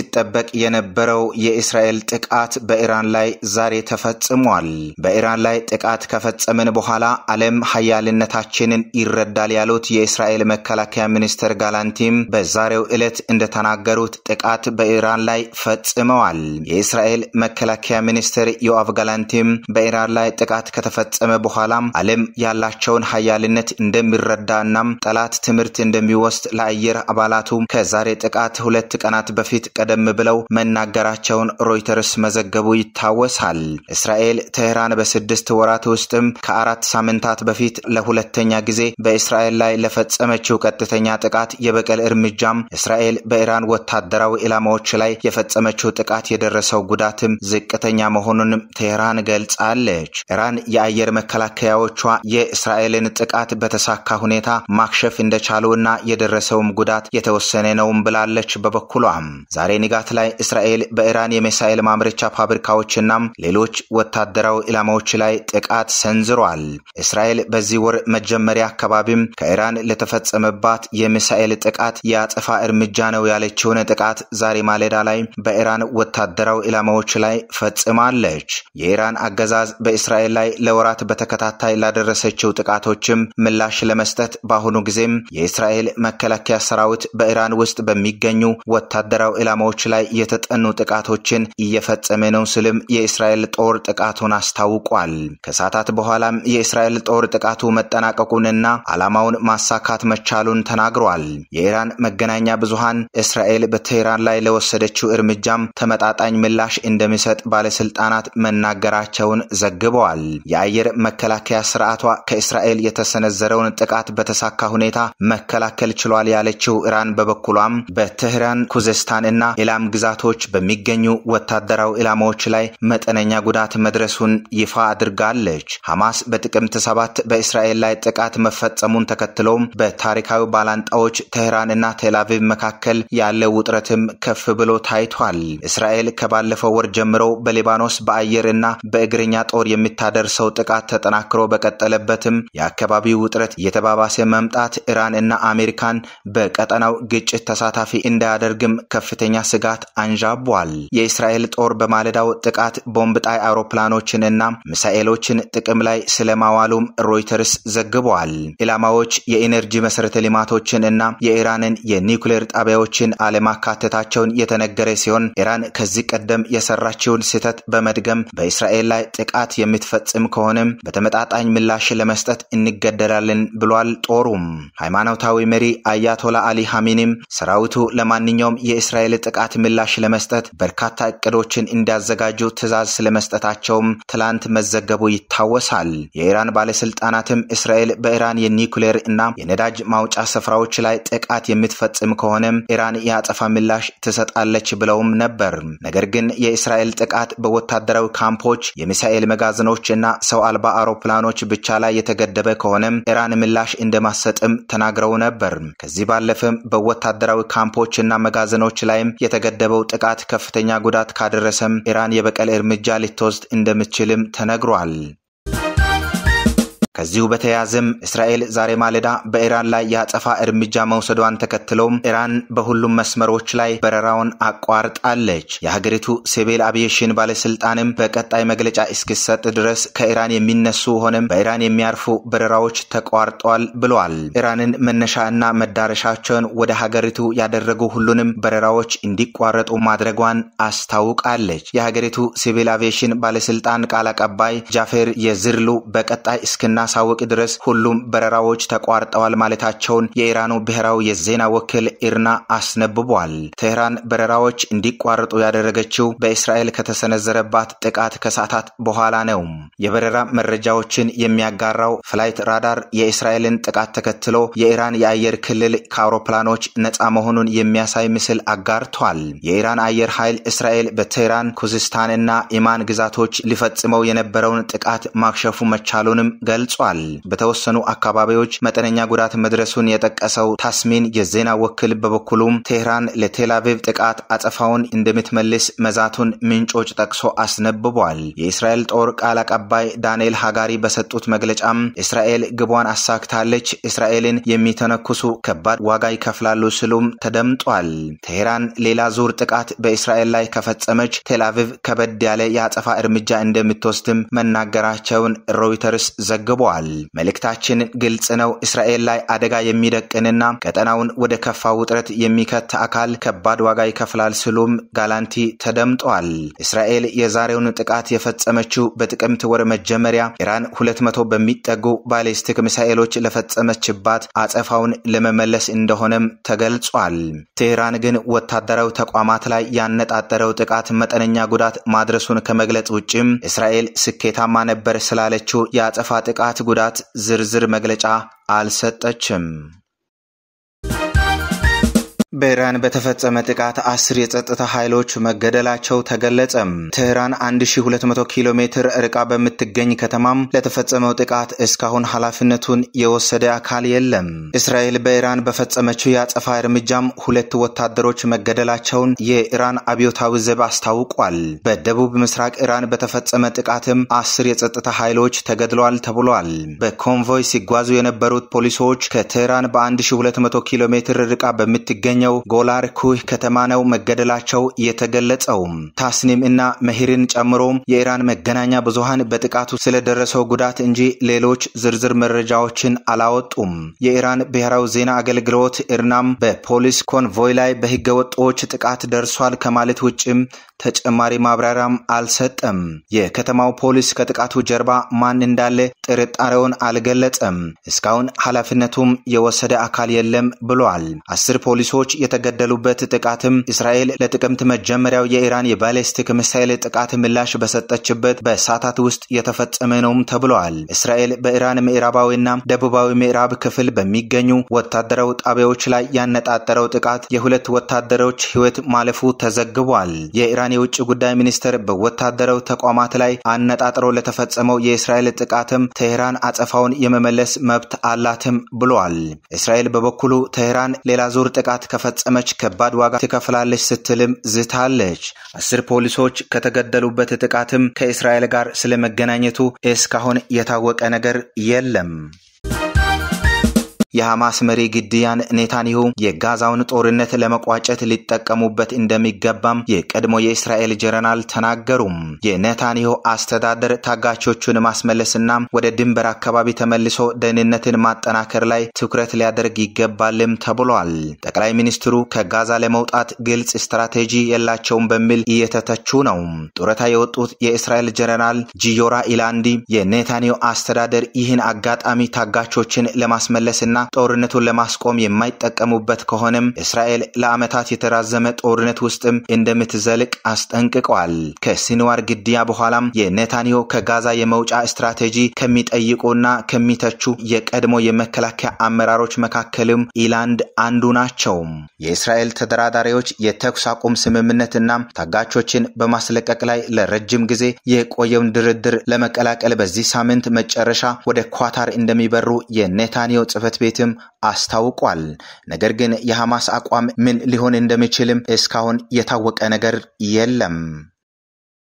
ሲጠበቅ የነበረው የእስራኤል ጥቃት በኢራን ላይ ዛሬ ተፈጽሟል። በኢራን ላይ ጥቃት ከፈጸምን በኋላ ዓለም ሀያልነታችንን ይረዳል ያሉት የእስራኤል መከላከያ ሚኒስትር ጋላንቲም በዛሬው ዕለት እንደተናገሩት ጥቃት በኢራን ላይ ፈጽመዋል። የእስራኤል መከላከያ ሚኒስትር ዮአቭ ጋላንቲም በኢራን ላይ ጥቃት ከተፈጸመ በኋላም ዓለም ያላቸውን ሀያልነት እንደሚረዳ እናም ጠላት ትምህርት እንደሚወስድ ለአየር አባላቱ ከዛሬ ጥቃት ሁለት ቀናት በፊት ቀደ ቀደም ብለው መናገራቸውን ሮይተርስ መዘገቡ ይታወሳል። እስራኤል ቴህራን በስድስት ወራት ውስጥም ከአራት ሳምንታት በፊት ለሁለተኛ ጊዜ በእስራኤል ላይ ለፈጸመችው ቀጥተኛ ጥቃት የበቀል እርምጃም እስራኤል በኢራን ወታደራዊ ኢላማዎች ላይ የፈጸመችው ጥቃት የደረሰው ጉዳትም ዝቅተኛ መሆኑንም ቴህራን ገልጻለች። ኢራን የአየር መከላከያዎቿ የእስራኤልን ጥቃት በተሳካ ሁኔታ ማክሸፍ እንደቻሉ እና የደረሰውም ጉዳት የተወሰነ ነውም ብላለች። በበኩሏም ዛሬ ዛሬ ንጋት ላይ እስራኤል በኢራን የሚሳኤል ማምረቻ ፋብሪካዎችና ሌሎች ወታደራዊ ኢላማዎች ላይ ጥቃት ሰንዝሯል። እስራኤል በዚህ ወር መጀመሪያ አካባቢም ከኢራን ለተፈጸመባት የሚሳኤል ጥቃት የአጽፋ እርምጃ ነው ያለችውን ጥቃት ዛሬ ማለዳ ላይ በኢራን ወታደራዊ ኢላማዎች ላይ ፈጽማለች። የኢራን አገዛዝ በእስራኤል ላይ ለወራት በተከታታይ ላደረሰችው ጥቃቶችም ምላሽ ለመስጠት በአሁኑ ጊዜም የእስራኤል መከላከያ ሰራዊት በኢራን ውስጥ በሚገኙ ወታደራዊ ኢላማ ኢላማዎች ላይ የተጠኑ ጥቃቶችን እየፈጸመ ነው ስልም የእስራኤል ጦር ጥቃቱን አስታውቋል። ከሰዓታት በኋላም የእስራኤል ጦር ጥቃቱ መጠናቀቁንና ዓላማውን ማሳካት መቻሉን ተናግሯል። የኢራን መገናኛ ብዙሃን እስራኤል በቴህራን ላይ ለወሰደችው እርምጃም ተመጣጣኝ ምላሽ እንደሚሰጥ ባለስልጣናት መናገራቸውን ዘግበዋል። የአየር መከላከያ ስርዓቷ ከእስራኤል የተሰነዘረውን ጥቃት በተሳካ ሁኔታ መከላከል ችሏል ያለችው ኢራን በበኩሏም በትህራን ኩዘስታን እና ኢላም ግዛቶች በሚገኙ ወታደራዊ ኢላማዎች ላይ መጠነኛ ጉዳት መድረሱን ይፋ አድርጋለች። ሐማስ በጥቅምት ሰባት በእስራኤል ላይ ጥቃት መፈጸሙን ተከትሎም በታሪካዊ ባላንጣዎች ቴህራን እና ቴልአቪቭ መካከል ያለው ውጥረትም ከፍ ብሎ ታይቷል። እስራኤል ከባለፈው ወር ጀምሮ በሊባኖስ በአየር እና በእግረኛ ጦር የሚታደርሰው ጥቃት ተጠናክሮ በቀጠለበትም የአካባቢው ውጥረት የተባባሰ መምጣት ኢራን እና አሜሪካን በቀጠናው ግጭት ተሳታፊ እንዳያደርግም ከፍተኛ ስጋት አንዣቧል። የእስራኤል ጦር በማለዳው ጥቃት ቦምብ ጣይ እና ሚሳኤሎችን ጥቅም ላይ ስለማዋሉም ሮይተርስ ዘግቧል። ኢላማዎች የኢነርጂ መሰረተ ልማቶችን እና የኢራንን የኒውክሌር ጣቢያዎችን አለማካተታቸውን የተነገረ ሲሆን ኢራን ከዚህ ቀደም የሰራችውን ስህተት በመድገም በእስራኤል ላይ ጥቃት የምትፈጽም ከሆነም በተመጣጣኝ ምላሽ ለመስጠት እንገደላለን ብሏል። ጦሩም ሃይማኖታዊ መሪ አያቶላ አሊ ሐሚኒም ሰራዊቱ ለማንኛውም የእስራኤል ጥቃት ምላሽ ለመስጠት በርካታ እቅዶችን እንዲያዘጋጁ ትዕዛዝ ስለመስጠታቸውም ትላንት መዘገቡ ይታወሳል። የኢራን ባለስልጣናትም እስራኤል በኢራን የኒኩሌር እና የነዳጅ ማውጫ ስፍራዎች ላይ ጥቃት የምትፈጽም ከሆነም ኢራን የአጸፋ ምላሽ ትሰጣለች ብለውም ነበር። ነገር ግን የእስራኤል ጥቃት በወታደራዊ ካምፖች፣ የሚሳኤል መጋዘኖች እና ሰው አልባ አውሮፕላኖች ብቻ ላይ የተገደበ ከሆነም ኢራን ምላሽ እንደማሰጥም ተናግረው ነበር። ከዚህ ባለፈም በወታደራዊ ካምፖች እና መጋዘኖች ላይም የተገደበው ጥቃት ከፍተኛ ጉዳት ካደረሰም ኢራን የበቀል እርምጃ ልትወስድ እንደምትችልም ተነግሯል። ከዚሁ በተያያዘም እስራኤል ዛሬ ማለዳ በኢራን ላይ የአጸፋ እርምጃ መውሰዷን ተከትለውም ኢራን በሁሉም መስመሮች ላይ በረራውን አቋርጣለች። የሀገሪቱ ሲቪል አቪዬሽን ባለስልጣንም በቀጣይ መግለጫ እስኪሰጥ ድረስ ከኢራን የሚነሱ ሆነም በኢራን የሚያርፉ በረራዎች ተቋርጧል ብሏል። ኢራንን መነሻ እና መዳረሻቸውን ወደ ሀገሪቱ ያደረጉ ሁሉንም በረራዎች እንዲቋረጡ ማድረጓን አስታውቃለች። የሀገሪቱ ሲቪል አቪዬሽን ባለስልጣን ቃል አቀባይ ጃፌር የዝርሉ በቀጣይ እስክና እስከምናሳውቅ ድረስ ሁሉም በረራዎች ተቋርጠዋል ማለታቸውን የኢራኑ ብሔራዊ የዜና ወኪል ኢርና አስነብቧል። ቴህራን በረራዎች እንዲቋረጡ ያደረገችው በእስራኤል ከተሰነዘረባት ጥቃት ከሰዓታት በኋላ ነው። የበረራ መረጃዎችን የሚያጋራው ፍላይት ራዳር የእስራኤልን ጥቃት ተከትሎ የኢራን የአየር ክልል ከአውሮፕላኖች ነፃ መሆኑን የሚያሳይ ምስል አጋርቷል። የኢራን አየር ኃይል እስራኤል በቴህራን እና ኢማን ግዛቶች ሊፈጽመው የነበረውን ጥቃት ማክሸፉ መቻሉንም ገልጿል። ገልጿል። በተወሰኑ አካባቢዎች መጠነኛ ጉዳት መድረሱን የጠቀሰው ታስሚን የዜና ወኪል በበኩሉም ቴህራን ለቴላቪቭ ጥቃት አጸፋውን እንደምትመልስ መዛቱን ምንጮች ጠቅሶ አስነብቧል። የእስራኤል ጦር ቃል አቀባይ ዳንኤል ሃጋሪ በሰጡት መግለጫም እስራኤል ግቧን አሳክታለች፣ እስራኤልን የሚተነኩሱ ከባድ ዋጋ ይከፍላሉ ሲሉም ተደምጧል። ቴህራን ሌላ ዙር ጥቃት በእስራኤል ላይ ከፈጸመች ቴላቪቭ ከበድ ያለ የአጸፋ እርምጃ እንደምትወስድም መናገራቸውን ሮይተርስ ዘግቧል። አድርገዋል። መልእክታችን ግልጽ ነው። እስራኤል ላይ አደጋ የሚደቅንና ቀጠናውን ወደ ከፋ ውጥረት የሚከት አካል ከባድ ዋጋ ይከፍላል ሲሉም ጋላንቲ ተደምጧል። እስራኤል የዛሬውን ጥቃት የፈጸመችው በጥቅምት ወር መጀመሪያ ኢራን 200 በሚጠጉ ባሌስቲክ ሚሳኤሎች ለፈጸመችባት አጸፋውን ለመመለስ እንደሆነም ተገልጿል። ቴህራን ግን ወታደራዊ ተቋማት ላይ ያነጣጠረው ጥቃት መጠነኛ ጉዳት ማድረሱን ከመግለጽ ውጭም እስራኤል ስኬታማ ነበር ስላለችው የአጸፋ ጥቃት የጥቃት ጉዳት ዝርዝር መግለጫ አልሰጠችም። በኢራን በተፈጸመ ጥቃት አስር የጸጥታ ኃይሎች መገደላቸው ተገለጸም። ትህራን 1200 ኪሎ ሜትር ርቃ በምትገኝ ከተማም ለተፈጸመው ጥቃት እስካሁን ኃላፊነቱን የወሰደ አካል የለም። እስራኤል በኢራን በፈጸመችው የአጸፋ እርምጃም ሁለት ወታደሮች መገደላቸውን የኢራን አብዮታዊ ዘብ አስታውቋል። በደቡብ ምስራቅ ኢራን በተፈጸመ ጥቃትም አስር የጸጥታ ኃይሎች ተገድለዋል ተብሏል። በኮንቮይ ሲጓዙ የነበሩት ፖሊሶች ከትህራን በ1200 ኪሎ ሜትር ርቃ በምትገኝ ጎላር ጎላርኩህ ከተማ ነው መገደላቸው የተገለጸው። ታስኒም እና መሂርን ጨምሮ የኢራን መገናኛ ብዙሃን በጥቃቱ ስለደረሰው ጉዳት እንጂ ሌሎች ዝርዝር መረጃዎችን አላወጡም። የኢራን ብሔራዊ ዜና አገልግሎት ኢርናም በፖሊስ ኮንቮይ ላይ በህገ ወጦች ጥቃት ደርሷል ከማለት ውጭም ተጨማሪ ማብራሪያም አልሰጠም። የከተማው ፖሊስ ከጥቃቱ ጀርባ ማን እንዳለ ጥርጣሬውን አልገለጸም። እስካሁን ኃላፊነቱም የወሰደ አካል የለም ብሏል። አስር ፖሊሶች ሲቪሎች የተገደሉበት ጥቃትም እስራኤል ለጥቅምት መጀመሪያው የኢራን የባሌስቲክ ሚሳይል ጥቃት ምላሽ በሰጠችበት በሳታት ውስጥ የተፈጸመ ነውም ተብለዋል። እስራኤል በኢራን ምዕራባዊና ደቡባዊ ምዕራብ ክፍል በሚገኙ ወታደራዊ ጣቢያዎች ላይ ያነጣጠረው ጥቃት የሁለት ወታደሮች ሕይወት ማለፉ ተዘግቧል። የኢራን የውጭ ጉዳይ ሚኒስትር በወታደራዊ ተቋማት ላይ አነጣጥሮ ለተፈጸመው የእስራኤል ጥቃትም ቴህራን አጸፋውን የመመለስ መብት አላትም ብሏል። እስራኤል በበኩሉ ቴህራን ሌላ ዙር ጥቃት ከፈጸመች ከባድ ዋጋ ትከፍላለች ስትልም ዝታለች። አስር ፖሊሶች ከተገደሉበት ጥቃትም ከእስራኤል ጋር ስለመገናኘቱ እስካሁን የታወቀ ነገር የለም። የሐማስ መሪ ግድያን ኔታንያሁ የጋዛውን ጦርነት ለመቋጨት ሊጠቀሙበት እንደሚገባም የቀድሞ የእስራኤል ጀነራል ተናገሩም። የኔታንያሁ አስተዳደር ታጋቾቹን ማስመለስና ወደ ድንበር አካባቢ ተመልሶ ደህንነትን ማጠናከር ላይ ትኩረት ሊያደርግ ይገባልም ተብሏል። ጠቅላይ ሚኒስትሩ ከጋዛ ለመውጣት ግልጽ ስትራቴጂ የላቸውም በሚል እየተተቹ ነው። ጡረታ የወጡት የእስራኤል ጀነራል ጂዮራ ኢላንዲ የኔታንያሁ አስተዳደር ይህን አጋጣሚ ታጋቾችን ለማስመለስና ጦርነቱን ለማስቆም የማይጠቀሙበት ከሆነም እስራኤል ለዓመታት የተራዘመ ጦርነት ውስጥም እንደምትዘልቅ አስጠንቅቀዋል። ከሲንዋር ግድያ በኋላም የኔታንያሁ ከጋዛ የመውጫ ስትራቴጂ ከሚጠይቁና ከሚተቹ የቀድሞ የመከላከያ አመራሮች መካከልም ኢላንድ አንዱ ናቸው። የእስራኤል ተደራዳሪዎች የተኩስ አቁም ስምምነትና ታጋቾችን በማስለቀቅ ላይ ለረጅም ጊዜ የቆየውን ድርድር ለመቀላቀል በዚህ ሳምንት መጨረሻ ወደ ኳታር እንደሚበሩ የኔታንያሁ ጽህፈት ቤት ቤትም አስታውቋል። ነገር ግን የሐማስ አቋም ምን ሊሆን እንደሚችልም እስካሁን የታወቀ ነገር የለም።